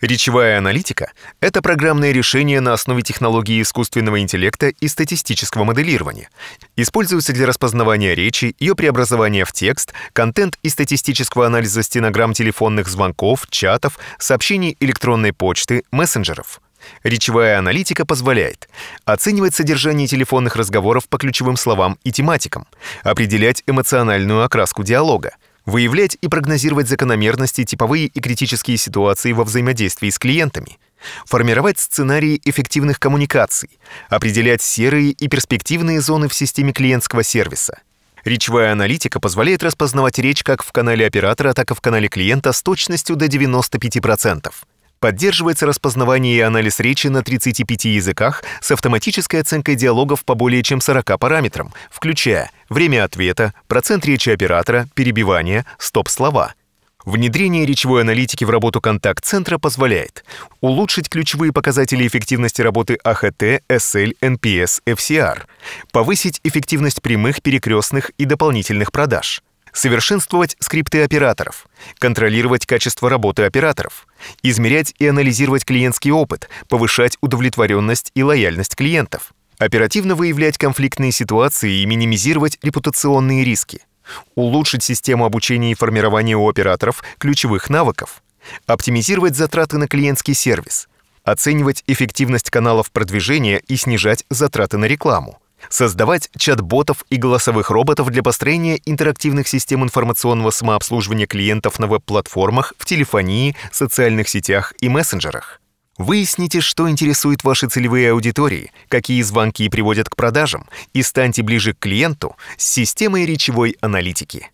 Речевая аналитика — это программное решение на основе технологии искусственного интеллекта и статистического моделирования. Используется для распознавания речи, ее преобразования в текст, контент и статистического анализа стенограмм телефонных звонков, чатов, сообщений электронной почты, мессенджеров. Речевая аналитика позволяет оценивать содержание телефонных разговоров по ключевым словам и тематикам, определять эмоциональную окраску диалога, выявлять и прогнозировать закономерности, типовые и критические ситуации во взаимодействии с клиентами, формировать сценарии эффективных коммуникаций, определять серые и перспективные зоны в системе клиентского сервиса. Речевая аналитика позволяет распознавать речь как в канале оператора, так и в канале клиента с точностью до 95%. Поддерживается распознавание и анализ речи на 35 языках с автоматической оценкой диалогов по более чем 40 параметрам, включая время ответа, процент речи оператора, перебивание, стоп-слова. Внедрение речевой аналитики в работу контакт-центра позволяет улучшить ключевые показатели эффективности работы АХТ, SL, NPS, FCR, повысить эффективность прямых, перекрестных и дополнительных продаж – совершенствовать скрипты операторов, контролировать качество работы операторов, измерять и анализировать клиентский опыт, повышать удовлетворенность и лояльность клиентов, оперативно выявлять конфликтные ситуации и минимизировать репутационные риски, улучшить систему обучения и формирования у операторов ключевых навыков, оптимизировать затраты на клиентский сервис, оценивать эффективность каналов продвижения и снижать затраты на рекламу, Создавать чат-ботов и голосовых роботов для построения интерактивных систем информационного самообслуживания клиентов на веб-платформах, в телефонии, социальных сетях и мессенджерах. Выясните, что интересует ваши целевые аудитории, какие звонки приводят к продажам, и станьте ближе к клиенту с системой речевой аналитики.